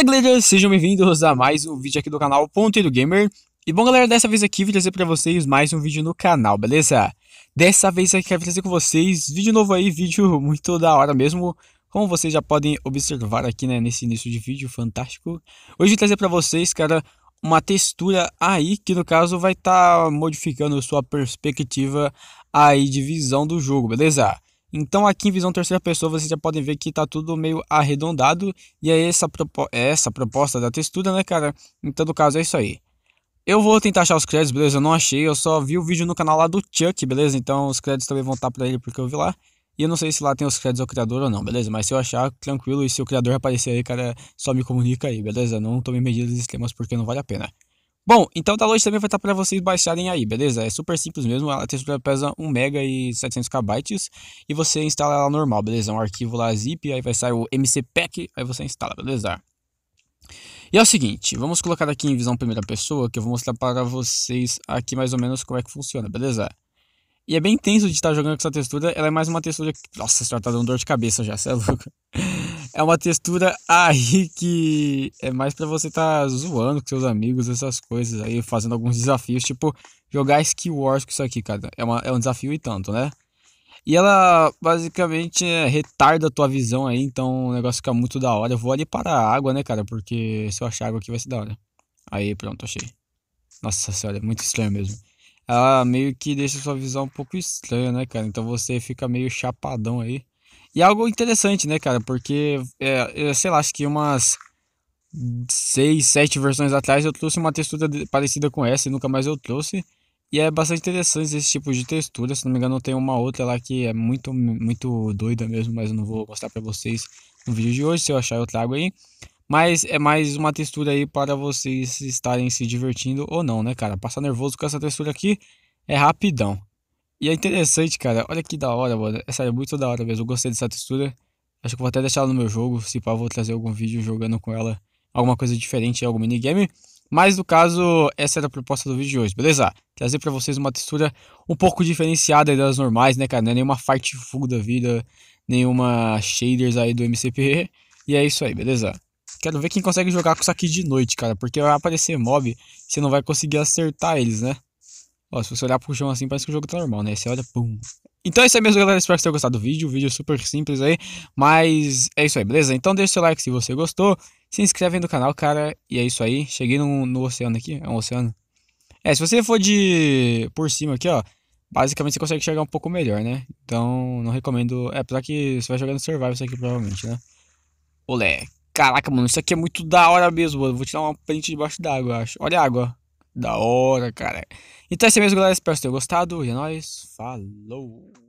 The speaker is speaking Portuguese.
Fala galera, sejam bem-vindos a mais um vídeo aqui do canal Ponteiro Gamer E bom galera, dessa vez aqui vou trazer pra vocês mais um vídeo no canal, beleza? Dessa vez aqui quero trazer com vocês vídeo novo aí, vídeo muito da hora mesmo como vocês já podem observar aqui, né, nesse início de vídeo, fantástico. Hoje vou trazer para vocês, cara, uma textura aí, que no caso vai estar tá modificando sua perspectiva aí de visão do jogo, beleza? Então aqui em visão terceira pessoa vocês já podem ver que está tudo meio arredondado e é essa, é essa proposta da textura, né cara? Então no caso é isso aí. Eu vou tentar achar os créditos, beleza? Eu não achei, eu só vi o vídeo no canal lá do Chuck, beleza? Então os créditos também vão estar para ele porque eu vi lá. E eu não sei se lá tem os créditos ao criador ou não, beleza? Mas se eu achar, tranquilo, e se o criador aparecer aí, cara, só me comunica aí, beleza? Não tome medidas extremas porque não vale a pena. Bom, então o download também vai estar para vocês baixarem aí, beleza? É super simples mesmo, a textura pesa 1 MB e 700 KB e você instala ela normal, beleza? Um arquivo lá zip, aí vai sair o MCPack, aí você instala, beleza? E é o seguinte, vamos colocar aqui em visão primeira pessoa, que eu vou mostrar para vocês aqui mais ou menos como é que funciona, beleza? E é bem tenso de estar jogando com essa textura, ela é mais uma textura que... Nossa senhora, tá dando dor de cabeça já, você é louco é uma textura aí que é mais para você estar tá zoando com seus amigos, essas coisas aí, fazendo alguns desafios, tipo jogar Skill Wars com isso aqui, cara. É, uma, é um desafio e tanto, né? E ela basicamente é, retarda a tua visão aí, então o negócio fica muito da hora. Eu vou ali para a água, né, cara? Porque se eu achar água aqui vai ser da hora. Aí, pronto, achei. Nossa senhora, é muito estranho mesmo. Ela meio que deixa sua visão um pouco estranha, né, cara? Então você fica meio chapadão aí. E é algo interessante, né, cara? Porque, é, eu, é, sei lá, acho que umas seis, sete versões atrás eu trouxe uma textura parecida com essa e nunca mais eu trouxe. E é bastante interessante esse tipo de textura. Se não me engano, tem uma outra lá que é muito, muito doida mesmo, mas eu não vou mostrar pra vocês no vídeo de hoje. Se eu achar, eu trago aí. Mas é mais uma textura aí para vocês estarem se divertindo ou não, né, cara? Passar nervoso com essa textura aqui é rapidão. E é interessante, cara. Olha que da hora, mano. É muito da hora mesmo. Eu gostei dessa textura. Acho que vou até deixar ela no meu jogo. Se pá, vou trazer algum vídeo jogando com ela. Alguma coisa diferente, algum minigame. Mas no caso, essa era a proposta do vídeo de hoje, beleza? Trazer para vocês uma textura um pouco diferenciada das normais, né, cara? Não é nenhuma fart Full da vida, nenhuma shaders aí do MCP. E é isso aí, beleza? Quero ver quem consegue jogar com isso aqui de noite, cara. Porque vai aparecer mob, você não vai conseguir acertar eles, né? Ó, se você olhar pro chão assim, parece que o jogo tá normal, né? Você olha, pum. Então é isso aí mesmo, galera. Espero que tenham gostado do vídeo. O vídeo é super simples aí. Mas é isso aí, beleza? Então deixa o seu like se você gostou. Se inscreve aí no canal, cara. E é isso aí. Cheguei no, no oceano aqui. É um oceano. É, se você for de... Por cima aqui, ó. Basicamente você consegue chegar um pouco melhor, né? Então não recomendo... É, apesar que você vai jogar no Survival isso aqui provavelmente, né? Olé. Caraca, mano. Isso aqui é muito da hora mesmo, mano. Vou tirar uma print debaixo d'água, acho. Olha a água, da hora, cara. Então é isso mesmo, galera. Espero que tenham gostado. E é nóis. Falou!